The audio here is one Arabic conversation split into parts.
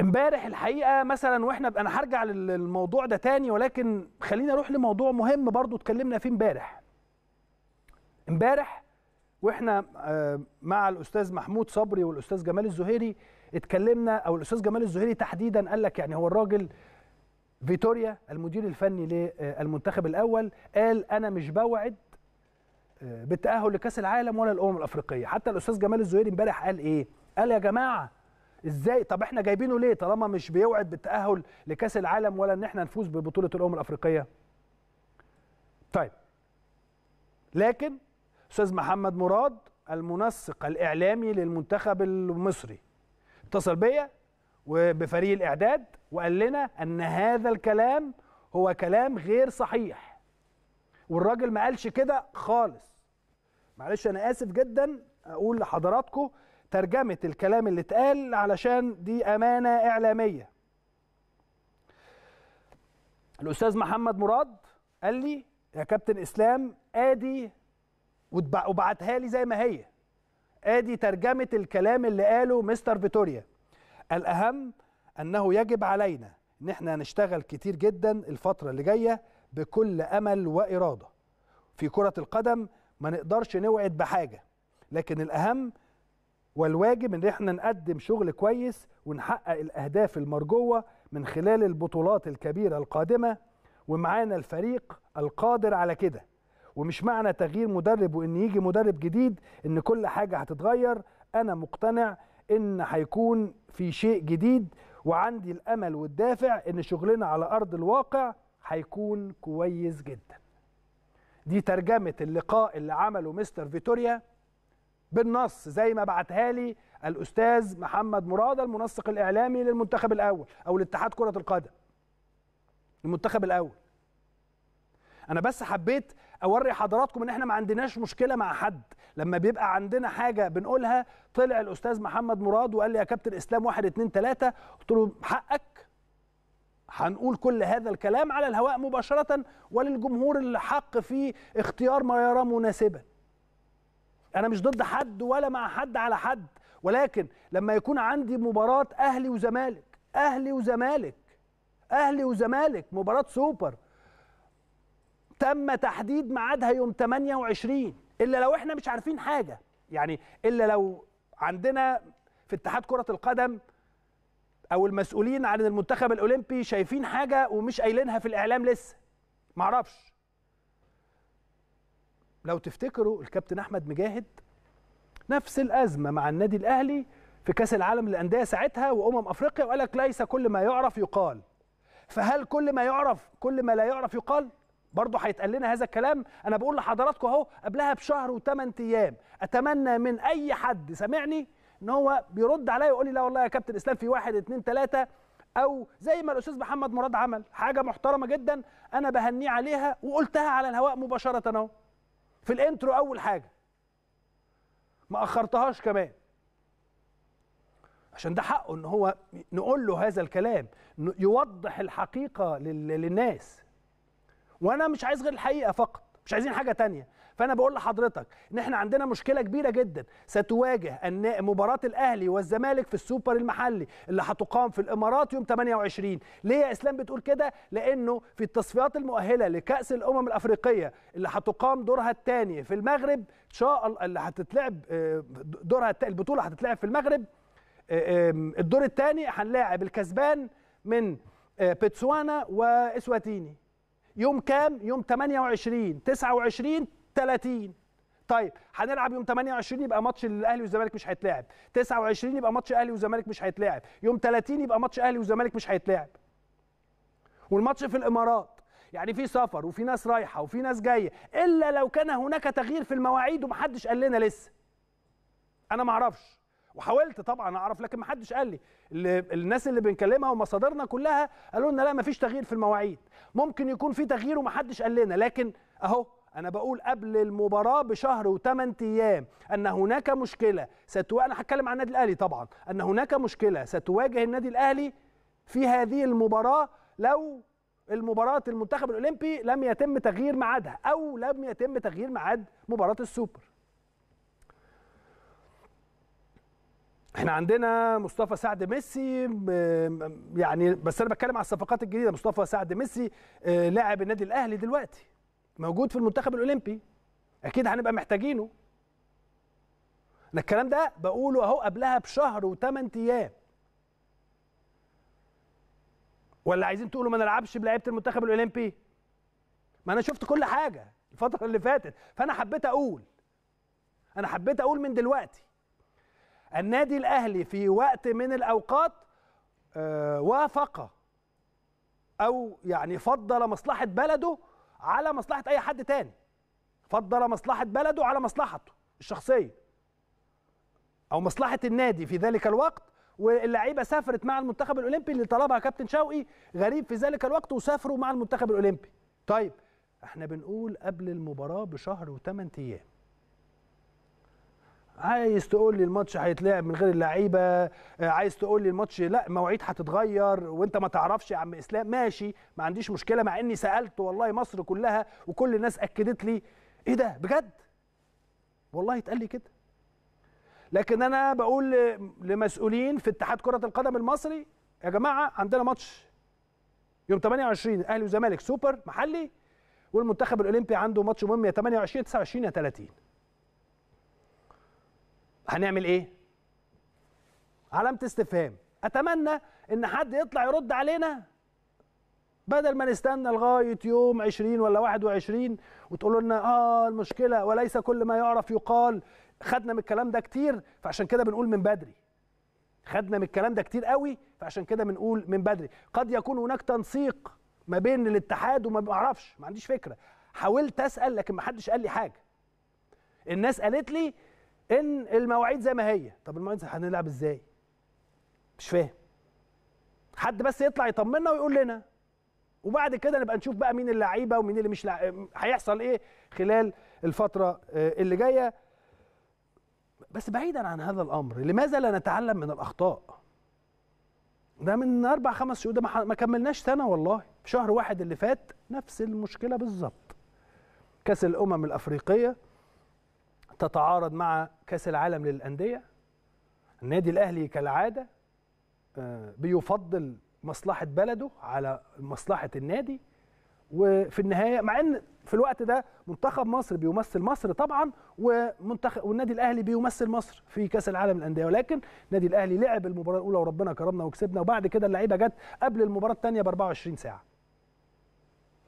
امبارح الحقيقه مثلا واحنا انا هرجع للموضوع ده تاني ولكن خلينا اروح لموضوع مهم برضو اتكلمنا فيه امبارح امبارح واحنا آه، مع الاستاذ محمود صبري والاستاذ جمال الزهيري اتكلمنا او الاستاذ جمال الزهيري تحديدا قال لك يعني هو الراجل فيتوريا المدير الفني للمنتخب الاول قال انا مش بوعد آه، بالتاهل لكاس العالم ولا الامم الافريقيه حتى الاستاذ جمال الزهيري امبارح قال ايه قال يا جماعه ازاي طب احنا جايبينه ليه طالما مش بيوعد بالتاهل لكاس العالم ولا ان احنا نفوز ببطوله الامم الافريقيه طيب لكن استاذ محمد مراد المنسق الاعلامي للمنتخب المصري اتصل بيا وبفريق الاعداد وقال لنا ان هذا الكلام هو كلام غير صحيح والراجل ما قالش كده خالص معلش انا اسف جدا اقول لحضراتكم ترجمه الكلام اللي اتقال علشان دي امانه اعلاميه الاستاذ محمد مراد قال لي يا كابتن اسلام ادي وبعتها لي زي ما هي ادي ترجمه الكلام اللي قاله مستر فيتوريا الاهم انه يجب علينا ان احنا هنشتغل كتير جدا الفتره اللي جايه بكل امل واراده في كره القدم ما نقدرش نوعد بحاجه لكن الاهم والواجب ان احنا نقدم شغل كويس ونحقق الاهداف المرجوه من خلال البطولات الكبيره القادمه ومعانا الفريق القادر على كده ومش معنى تغيير مدرب وان يجي مدرب جديد ان كل حاجه هتتغير انا مقتنع ان هيكون في شيء جديد وعندي الامل والدافع ان شغلنا على ارض الواقع هيكون كويس جدا دي ترجمه اللقاء اللي عمله مستر فيتوريا بالنص زي ما بعتها لي الاستاذ محمد مراد المنسق الاعلامي للمنتخب الاول او لاتحاد كره القدم المنتخب الاول انا بس حبيت اوري حضراتكم ان احنا ما عندناش مشكله مع حد لما بيبقى عندنا حاجه بنقولها طلع الاستاذ محمد مراد وقال لي يا كابتن اسلام واحد اتنين تلاته قلت له حقك هنقول كل هذا الكلام على الهواء مباشره وللجمهور الحق في اختيار ما يراه مناسبا انا مش ضد حد ولا مع حد على حد ولكن لما يكون عندي مباراه اهلي وزمالك اهلي وزمالك اهلي وزمالك مباراه سوبر تم تحديد ميعادها يوم 28 الا لو احنا مش عارفين حاجه يعني الا لو عندنا في اتحاد كره القدم او المسؤولين عن المنتخب الاولمبي شايفين حاجه ومش قايلينها في الاعلام لسه معرفش لو تفتكروا الكابتن احمد مجاهد نفس الازمه مع النادي الاهلي في كاس العالم للانديه ساعتها وامم افريقيا وقال لك ليس كل ما يعرف يقال فهل كل ما يعرف كل ما لا يعرف يقال برضه هيتقال لنا هذا الكلام انا بقول لحضراتكم اهو قبلها بشهر وثمان ايام اتمنى من اي حد سامعني ان هو بيرد عليا ويقول لي لا والله يا كابتن اسلام في واحد اتنين تلاته او زي ما الاستاذ محمد مراد عمل حاجه محترمه جدا انا بهنيه عليها وقلتها على الهواء مباشره اهو في الانترو اول حاجه ما اخرتهاش كمان عشان ده حقه ان هو نقول له هذا الكلام يوضح الحقيقه للناس وانا مش عايز غير الحقيقه فقط مش عايزين حاجه تانية فانا بقول لحضرتك ان احنا عندنا مشكله كبيره جدا ستواجه أن مباراه الاهلي والزمالك في السوبر المحلي اللي هتقام في الامارات يوم 28 ليه يا اسلام بتقول كده لانه في التصفيات المؤهله لكاس الامم الافريقيه اللي هتقام دورها الثاني في المغرب ان شاء الله اللي هتتلعب آه، دورها البطوله هتتلعب في المغرب آه، الدور الثاني هنلاعب الكسبان من آه، بتسوانا واسواتيني يوم كام يوم 28 29 30 طيب هنلعب يوم 28 يبقى ماتش الاهلي والزمالك مش هيتلعب 29 يبقى ماتش اهلي والزمالك مش هيتلعب يوم 30 يبقى ماتش اهلي والزمالك مش هيتلعب والماتش في الامارات يعني في سفر وفي ناس رايحه وفي ناس جايه الا لو كان هناك تغيير في المواعيد ومحدش قال لنا لسه انا ما اعرفش وحاولت طبعا اعرف لكن محدش قال لي الناس اللي بنكلمها ومصادرنا كلها قالوا لنا لا مفيش تغيير في المواعيد ممكن يكون في تغيير ومحدش قال لنا لكن اهو انا بقول قبل المباراه بشهر و8 ايام ان هناك مشكله ستو... انا هتكلم عن النادي الاهلي طبعا ان هناك مشكله ستواجه النادي الاهلي في هذه المباراه لو المباراة المنتخب الأولمبي لم يتم تغيير ميعادها أو لم يتم تغيير ميعاد مباراة السوبر. احنا عندنا مصطفى سعد ميسي يعني بس انا بتكلم على الصفقات الجديده مصطفى سعد ميسي آه، لاعب النادي الاهلي دلوقتي موجود في المنتخب الاولمبي اكيد هنبقى محتاجينه انا الكلام ده بقوله اهو قبلها بشهر وثمان ايام ولا عايزين تقولوا ما نلعبش بلعيبه المنتخب الاولمبي ما انا شفت كل حاجه الفتره اللي فاتت فانا حبيت اقول انا حبيت اقول من دلوقتي النادي الاهلي في وقت من الاوقات آه وافق او يعني فضل مصلحه بلده على مصلحه اي حد تاني فضل مصلحه بلده على مصلحته الشخصيه او مصلحه النادي في ذلك الوقت واللعيبه سافرت مع المنتخب الاولمبي اللي طلبها كابتن شوقي غريب في ذلك الوقت وسافروا مع المنتخب الاولمبي طيب احنا بنقول قبل المباراه بشهر وثمان ايام عايز تقول لي الماتش هيتلعب من غير اللعيبه آه، عايز تقول لي الماتش لا مواعيد هتتغير وانت ما تعرفش يا عم اسلام ماشي ما عنديش مشكله مع اني سالت والله مصر كلها وكل الناس اكدت لي ايه ده بجد والله اتقال لي كده لكن انا بقول لمسؤولين في اتحاد كره القدم المصري يا جماعه عندنا ماتش يوم 28 اهلي وزمالك سوبر محلي والمنتخب الاولمبي عنده ماتش مهم يا 28 يا 29 يا 30 هنعمل ايه علامه استفهام اتمنى ان حد يطلع يرد علينا بدل ما نستنى لغايه يوم 20 ولا 21 وتقولوا لنا اه المشكله وليس كل ما يعرف يقال خدنا من الكلام ده كتير فعشان كده بنقول من بدري خدنا من الكلام ده كتير قوي فعشان كده بنقول من بدري قد يكون هناك تنسيق ما بين الاتحاد وما بعرفش ما عنديش فكره حاولت اسال لكن ما حدش قال لي حاجه الناس قالت لي ان المواعيد زي ما هي طب المواعيد هنلعب ازاي مش فاهم حد بس يطلع يطمنا ويقول لنا وبعد كده نبقى نشوف بقى مين اللعيبه ومين اللي مش هيحصل ايه خلال الفتره آه، اللي جايه بس بعيدا عن هذا الامر لماذا لا نتعلم من الاخطاء ده من اربع خمس شهور ده ما كملناش سنه والله في شهر واحد اللي فات نفس المشكله بالظبط كاس الامم الافريقيه تتعارض مع كاس العالم للانديه النادي الاهلي كالعاده آه، بيفضل مصلحه بلده على مصلحه النادي وفي النهايه مع ان في الوقت ده منتخب مصر بيمثل مصر طبعا ومنتخب والنادي الاهلي بيمثل مصر في كاس العالم للانديه ولكن النادي الاهلي لعب المباراه الاولى وربنا كرمنا وكسبنا وبعد كده اللعيبه جت قبل المباراه الثانيه ب 24 ساعه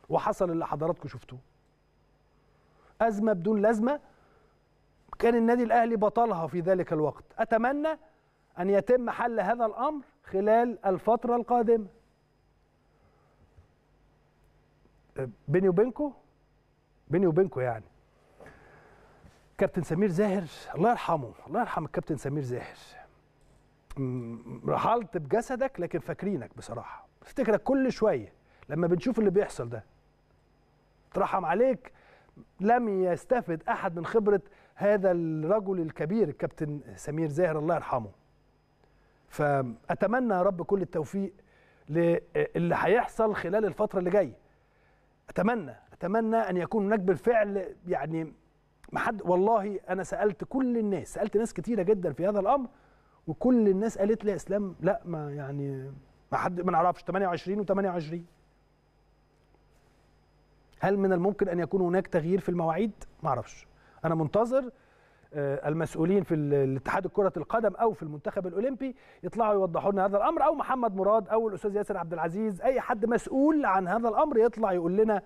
وحصل اللي حضراتكم شفتوه ازمه بدون لازمه كان النادي الاهلي بطلها في ذلك الوقت اتمنى ان يتم حل هذا الامر خلال الفتره القادمه بيني وبينكو بيني وبينكو يعني كابتن سمير زاهر الله يرحمه الله يرحم الكابتن سمير زاهر رحلت بجسدك لكن فاكرينك بصراحه افتكرك كل شويه لما بنشوف اللي بيحصل ده ترحم عليك لم يستفد احد من خبره هذا الرجل الكبير الكابتن سمير زاهر الله يرحمه فاتمنى يا رب كل التوفيق للي هيحصل خلال الفتره اللي جايه اتمنى اتمنى ان يكون هناك بالفعل يعني ما حد والله انا سالت كل الناس سالت ناس كتيره جدا في هذا الامر وكل الناس قالت لي يا اسلام لا ما يعني ما حد ما نعرفش 28 و28 هل من الممكن ان يكون هناك تغيير في المواعيد ما اعرفش انا منتظر آه، المسؤولين في الاتحاد كرة القدم او في المنتخب الاولمبي يطلعوا يوضحوا لنا هذا الامر او محمد مراد او الاستاذ ياسر عبد العزيز اي حد مسؤول عن هذا الامر يطلع يقول لنا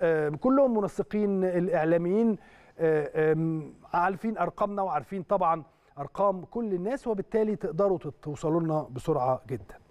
آه، كلهم منسقين الاعلاميين آه، عارفين ارقامنا وعارفين طبعا ارقام كل الناس وبالتالي تقدروا توصلوا لنا بسرعه جدا